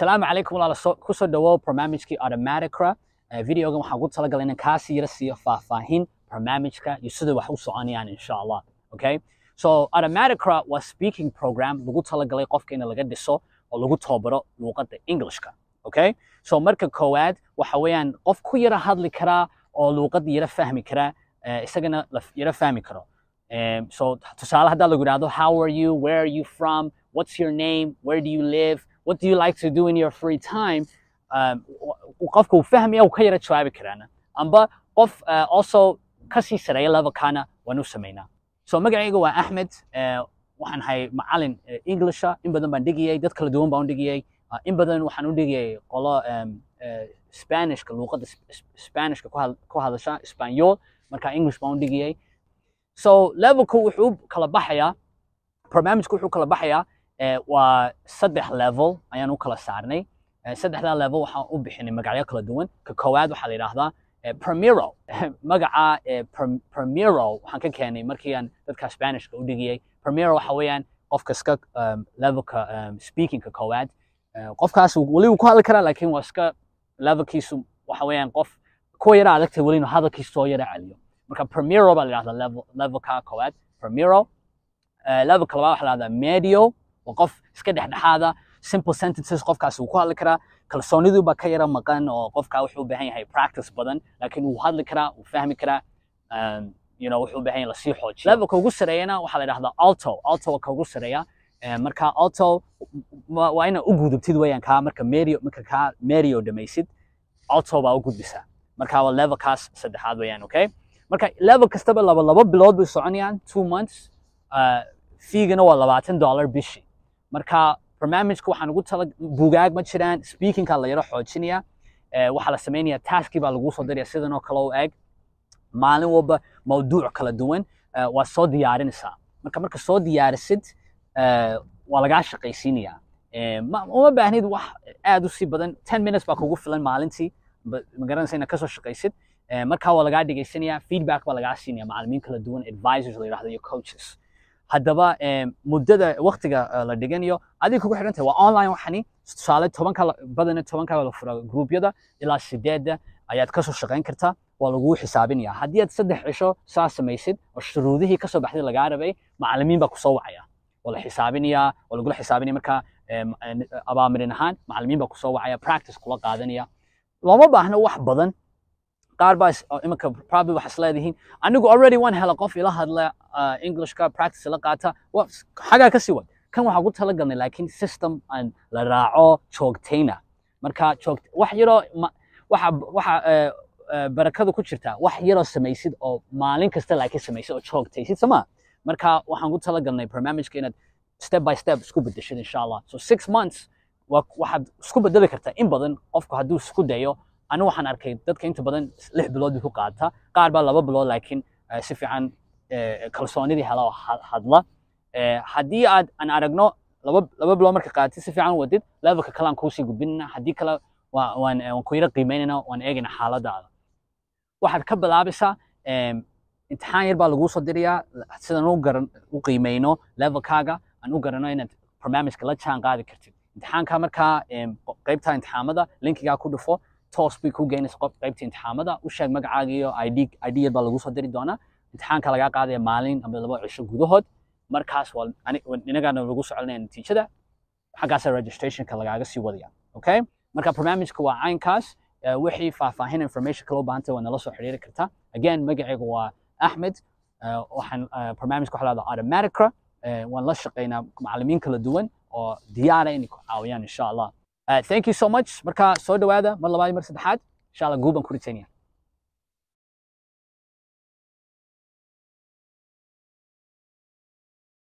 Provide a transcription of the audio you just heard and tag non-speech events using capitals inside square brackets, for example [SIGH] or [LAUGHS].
salaamu calaykum walaal kusoo dhawow barnaamijkii automaticra eh, videogan waxaan ku talagalay inaan kaasi yara siiyo faahfaahin barnaamijka iyo sida wax u soconayaan insha allah okay so automaticra waa speaking program lagu talagalay qofka in laga dhiso oo lagu toobaro luuqadda englishka okay so marka koowaad waxa weeyaan qof ku yara hadli karaa oo luuqadda yara fahmi karaa eh, isagana yara fahmi karo eh, so tusaale haddaa lagu yidhaahdo how are you where are you from what's your name where do you live what do you like to do in your free time um, qofka wuu fahmaya wuu ka yara jawaabi karaana amba qof uh, also kasii sareeya laba kana waan u samaynaa so magacayga waa axmed uh, waxaan ahay macalin uh, englisha in badan baan dhigiyay dad kala duwan baan u dhigiyay in badan waxaan u dhigiyay qolo um, spanishka luuqadda spanishka ku hadasha spanyool marka english baan u dhigiyay so levelku wuxuu kala baxayaa barnaamijku wuxuu kala baxayaa Eh, waa saddex level ayaan u kala saarnay eh, saddexdaa level waxaan u bixinay magacyo kala duwan ka koowaad waxaa la yidhaahdaa eh, premiro [LAUGHS] magaca premiro waxaan ka keenay markii aan dadka spanishka u dhigiyey premiro waxa weeyaan qofka iska ehm, levelka ehm, speakingka koowaad qofkaas weli wuu ku hadli karaa laakiin waa iska levelkiisu waxa weeyaan qof kuwa yara adagtay weli inuu soo yara celiyo marka premiro baa la yidhahdaa levelka koowaad premiro levelka labaad waxaa la yidhahdaa medio waa qof iska dhexdhexaada simple sentences qofkaas uu ku hadli karaa kalsooniduu ka yara maqan oo qofka wuxuu u yahay practice badan laakiin wuu hadli karaa wuu fahmi karaa um, you wuxuu u yahay lasii xoojiyo levelka ugu sareeyana waxaa la yidhahdaa alto alto waa ka sareeya eh, marka alto waa inaad u gudubtid weeyaan kaa marka merio marka kaa merio dhamaysid alto baa u gudbisaa marka waa levelkaas saddexaad weeyaan okay marka level kastaba laba laba bilood bay soconayaan two months uh, fiigana waa labaatan dollar bishii marka barnaamijka waxaan ugu tala buugaag ma jiraan speakingka la xoojinaya waxaa la sameynaya taski baa laguu soo diraya sidan oo kale oo eg maalin walba mawduuc kala duwan waa soo diyaarinaysaa marka marka soo diyaarisid waa lagaa shaqaysiinaya uma baahnid wax aad u badan ten minutes baa kugu filan maalintii magaranaysa inaad kasoo shaqaysid marka waa lagaa dhegaysanaya feedback baa lagaa siinaya macalimiin kala duwan advisors la yidhahdo iyo coaches haddaba eh, muddada waktiga eh, la dhiganayo adiga kugu xidhan tahay waa online waxani tusaale tobanka badana la fura gruubyada ilaa sideedda ayaad kasoo shaqayn kartaa waa laguu xisaabinaya haddii aad saddex cisho saa samaysid oo shuruudihii kasoo baxday lagaa rabay macallimiin baa kusoo wacaya waa la xisaabinayaa waa lagula xisaabinaya markaa eh, abaamalin ahaan macallimiin baa kusoo wacaya practice kula qaadanaya looma baahna wax badan qaar baa iminka probably wax isleedihiin anigu already waan hela qof ila hadla uh, englishka practice ila qaata xagaa kasii wad kan waxaan ku tala galnay laakiin system aan la raaco joogtayna marka wax yaroo waxa waxa uh, uh, barakada ku jirtaa wax yaroo samaysid oo maalin kasta laakiin samaysid oo joogtaysid sama marka waxaan ku tala galnay barnaamijka inaad step by step isku bedeshid insha allah so six months waxaad isku bedeli kartaa in badan qofku hadduu isku dayo anigu waxaan arkay dadka inta badan lix bilood bay ku qaata qaar baa laba bilood laakiin eh, si fiican eh, kalsoonidii hela hadla eh, haddii aad aan aragno laba bilood marka qaatid si fiican wadid levelka kale aan kuusii gudbinayna haddii kale waan ku yara qiimeynayna waan eegaynaa xaaladaada waxaad ka bilaabaysaa imtixaan yar baa laguu soo dirayaa sidaan u qiimeyno levelkaaga aan u garanno inaad barnaamijka la jaan qaadi kartid imtixaanka markaa qaybta imtixaamada linkigaa ku dhufo toos bay ku geynaysa qaybta imtixaamada u sheeg magacaagiyo id idad baa lagu soo diri doonaa imtixaanka lagaa qaadaya maalin ama laba cisho gudahood markaas inagaana lagu socolinaya natiijada xaggaasa registrationka lagaaga sii wadaya okay marka barnaamijka waa caynkaas wixii faahfaahin information kala u baahantay waa nala soo xiriiri kartaa again magacayga waa axmed waxaan barnaamijka waxaa lahada automatica waan la shaqeynaa macalimiin kala duwan oo diyaara inay ku caawiyaan insha allah Uh, thank you so much marka soo dhawaada mar labaad mar saddexaad insha allah ku ritaynaya